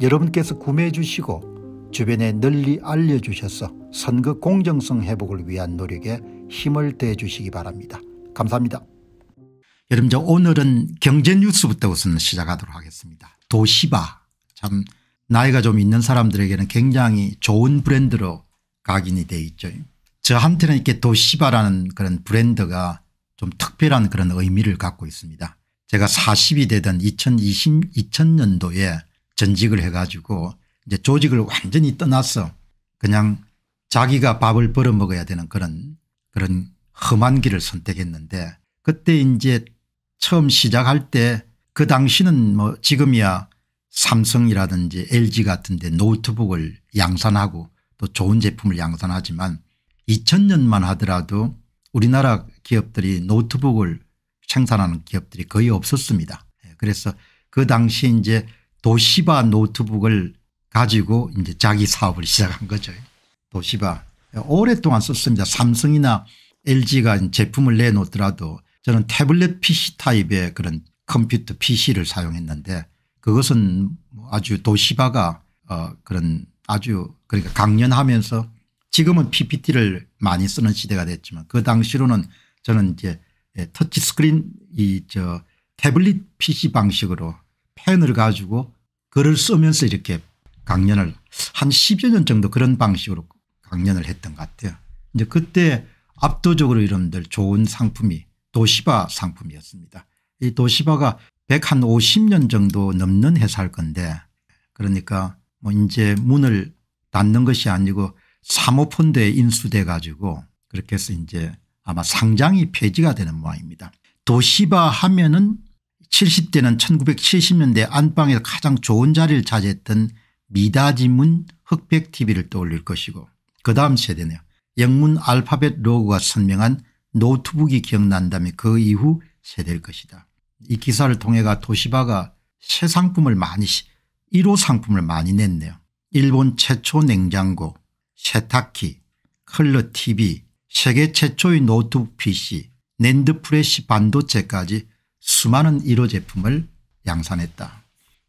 여러분께서 구매해 주시고 주변에 널리 알려주셔서 선거 공정성 회복을 위한 노력에 힘을 대 주시기 바랍니다. 감사합니다. 여러분 저 오늘은 경제 뉴스부터 우선 시작하도록 하겠습니다. 도시바 참 나이가 좀 있는 사람들에게는 굉장히 좋은 브랜드로 각인이 돼 있죠. 저한테는 이렇게 도시바라는 그런 브랜드가 좀 특별한 그런 의미를 갖고 있습니다. 제가 40이 되던 2020, 2000년도에 전직을 해가지고 이제 조직을 완전히 떠나서 그냥 자기가 밥을 벌어 먹어야 되는 그런 그런 험한 길을 선택했는데 그때 이제 처음 시작할 때 그 당시는 뭐 지금이야 삼성이라든지 LG 같은 데 노트북을 양산하고 또 좋은 제품을 양산하지만 2000년만 하더라도 우리나라 기업들이 노트북을 생산하는 기업들이 거의 없었습니다. 예, 그래서 그 당시 이제 도시바 노트북을 가지고 이제 자기 사업을 시작한 거죠. 도시바 오랫동안 썼습니다. 삼성이나 LG가 제품을 내놓더라도 저는 태블릿 PC 타입의 그런 컴퓨터 PC를 사용했는데 그것은 뭐 아주 도시바가 어 그런 아주 그러니까 강연하면서 지금은 PPT를 많이 쓰는 시대가 됐지만 그 당시로는 저는 이제 예, 터치 스크린 이 저 태블릿 PC 방식으로 펜을 가지고 글을 쓰면서 이렇게 강연을 한 10여 년 정도 그런 방식으로 강연을 했던 것 같아요. 이제 그때 압도적으로 이름들 좋은 상품이 도시바 상품이었습니다. 이 도시바가 1 50년 정도 넘는 회사일 건데 그러니까 뭐 이제 문을 닫는 것이 아니고 사모펀드에 인수돼 가지고 그렇게 해서 이제 아마 상장이 폐지가 되는 모양입니다. 도시바 하면은 70대는 1970년대 안방에서 가장 좋은 자리를 차지했던 미다지문 흑백TV를 떠올릴 것이고 그 다음 세대네요. 영문 알파벳 로고가 선명한 노트북이 기억난다면 그 이후 세대일 것이다. 이 기사를 통해가 도시바가 새 상품을 많이 1호 상품을 많이 냈네요. 일본 최초 냉장고 세탁기 컬러 TV 세계 최초의 노트북 PC 랜드프레시 반도체까지 수많은 1호 제품을 양산했다.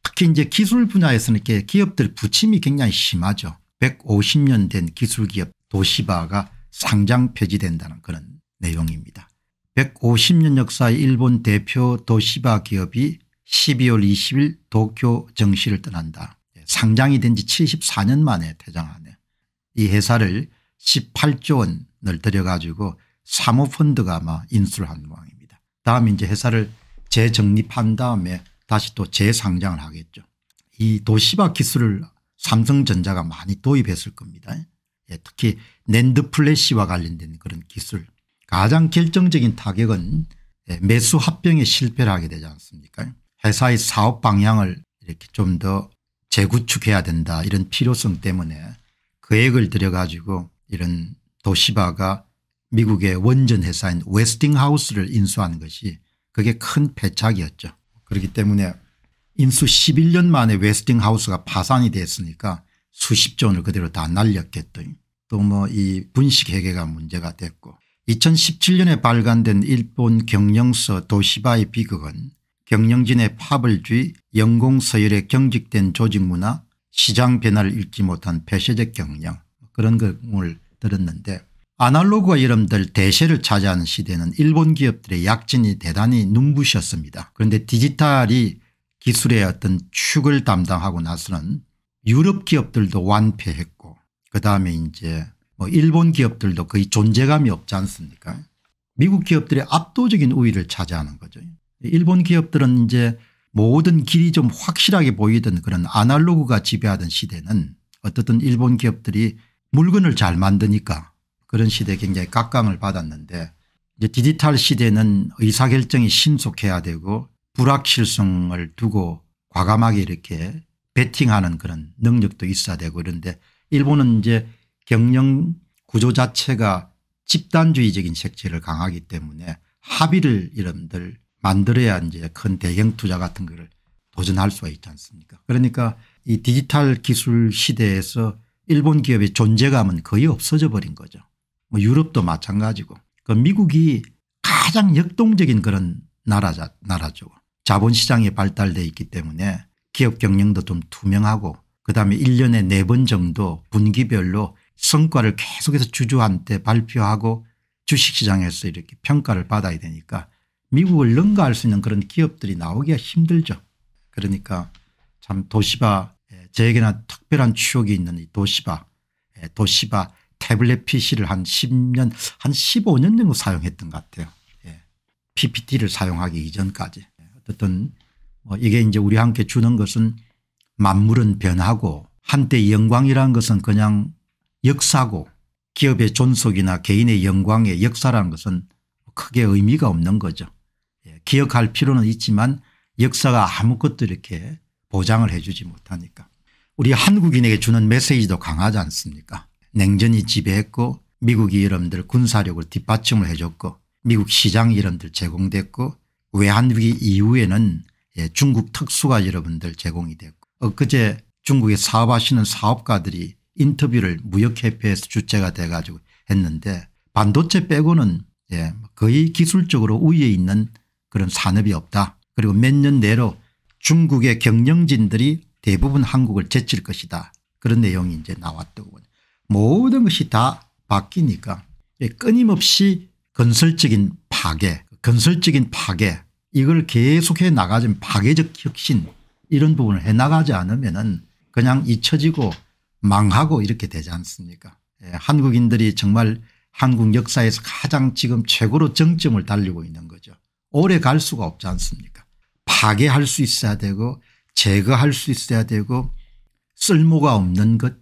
특히 이제 기술 분야에서는 이렇게 기업들 부침이 굉장히 심하죠. 150년 된 기술기업 도시바가 상장 폐지된다는 그런 내용입니다. 150년 역사의 일본 대표 도시바 기업이 12월 20일 도쿄 정시를 떠난다. 예, 상장이 된 지 74년 만에 퇴장하네. 이 회사를 18조 원을 들여가지고 사모펀드가 아마 인수를 한 모양. 다음에 이제 회사를 재정립한 다음에 다시 또 재상장을 하겠죠. 이 도시바 기술을 삼성전자가 많이 도입했을 겁니다. 예, 특히 낸드 플래시와 관련된 그런 기술 가장 결정적인 타격은 예, 매수 합병에 실패를 하게 되지 않습니까 회사의 사업 방향을 이렇게 좀 더 재구축해야 된다 이런 필요성 때문에 그액을 들여가지고 이런 도시바가 미국의 원전 회사인 웨스팅하우스를 인수한 것이 그게 큰 패착이었죠. 그렇기 때문에 인수 11년 만에 웨스팅하우스가 파산이 됐으니까 수십조 원을 그대로 다 날렸겠더니 또 뭐 이 분식회계가 문제가 됐고 2017년에 발간된 일본 경영서 도시바의 비극은 경영진의 파벌주의 연공서열에 경직된 조직문화 시장 변화를 읽지 못한 폐쇄적 경영 그런 경을 들었는데 아날로그와 여러분들 대세를 차지하는 시대는 일본 기업들의 약진이 대단히 눈부셨습니다. 그런데 디지털이 기술의 어떤 축을 담당하고 나서는 유럽 기업들도 완패했고 그다음에 이제 뭐 일본 기업들도 거의 존재감이 없지 않습니까 미국 기업들의 압도적인 우위를 차지하는 거죠. 일본 기업들은 이제 모든 길이 좀 확실하게 보이던 그런 아날로그가 지배하던 시대는 어떻든 일본 기업들이 물건을 잘 만드니까 그런 시대에 굉장히 각광을 받았는데 이제 디지털 시대는 의사결정이 신속해야 되고 불확실성을 두고 과감하게 이렇게 베팅하는 그런 능력도 있어야 되고 이런데 일본은 이제 경영 구조 자체가 집단주의적인 색채를 강하기 때문에 합의를 이런들 만들어야 이제 큰 대형 투자 같은 거를 도전할 수가 있지 않습니까 그러니까 이 디지털 기술 시대에서 일본 기업의 존재감은 거의 없어져 버린 거죠. 뭐 유럽도 마찬가지고 그 미국이 가장 역동적인 그런 나라자, 나라죠. 자본시장이 발달돼 있기 때문에 기업 경영도 좀 투명하고 그다음에 1년에 4번 정도 분기별로 성과를 계속해서 주주한테 발표하고 주식시장에서 이렇게 평가를 받아야 되니까 미국을 능가할 수 있는 그런 기업들이 나오기가 힘들죠. 그러니까 참 도시바 저에게나 예, 특별한 추억이 있는 이 도시바 예, 도시바 태블릿 PC를 한 10년 한 15년 정도 사용했던 것 같아요. 예. PPT를 사용하기 이전까지. 예. 어쨌든 뭐 이게 이제 우리 함께 주는 것은 만물은 변하고 한때 영광이라는 것은 그냥 역사고 기업의 존속이나 개인의 영광의 역사라는 것은 크게 의미가 없는 거죠. 예. 기억할 필요는 있지만 역사가 아무것도 이렇게 보장을 해 주지 못하니까. 우리 한국인에게 주는 메시지도 강하지 않습니까 냉전이 지배했고 미국이 여러분들 군사력을 뒷받침을 해줬고 미국 시장 여러분들 제공됐고 외환위기 이후에는 예, 중국 특수가 여러분들 제공이 됐고 엊그제 중국에 사업하시는 사업가들이 인터뷰를 무역협회에서 주최가돼 가지고 했는데 반도체 빼고는 예, 거의 기술적으로 우위에 있는 그런 산업이 없다. 그리고 몇 년 내로 중국의 경영진들이 대부분 한국을 제칠 것이다. 그런 내용이 이제 나왔더군요. 모든 것이 다 바뀌니까 예, 끊임없이 건설적인 파괴 건설적인 파괴 이걸 계속해 나가자면 파괴적 혁신 이런 부분을 해나가지 않으면 은 그냥 잊혀지고 망하고 이렇게 되지 않습니까 예, 한국인들이 정말 한국 역사에서 가장 지금 최고로 정점을 달리고 있는 거죠. 오래 갈 수가 없지 않습니까 파괴할 수 있어야 되고 제거할 수 있어야 되고 쓸모가 없는 것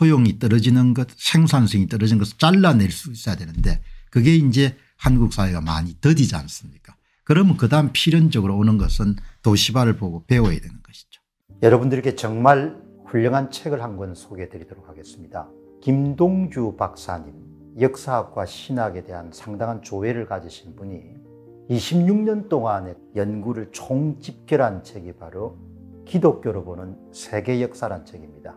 효용이 떨어지는 것 생산성이 떨어진 것을 잘라낼 수 있어야 되는데 그게 이제 한국 사회가 많이 더디지 않습니까 그러면 그 다음 필연적으로 오는 것은 도시화를 보고 배워야 되는 것이죠. 여러분들에게 정말 훌륭한 책을 한 권 소개해 드리도록 하겠습니다. 김동주 박사님 역사학과 신학에 대한 상당한 조회를 가지신 분이 26년 동안의 연구를 총집결한 책이 바로 기독교로 보는 세계 역사란 책입니다.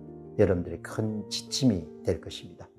여러분들의 큰 지침이 될 것입니다.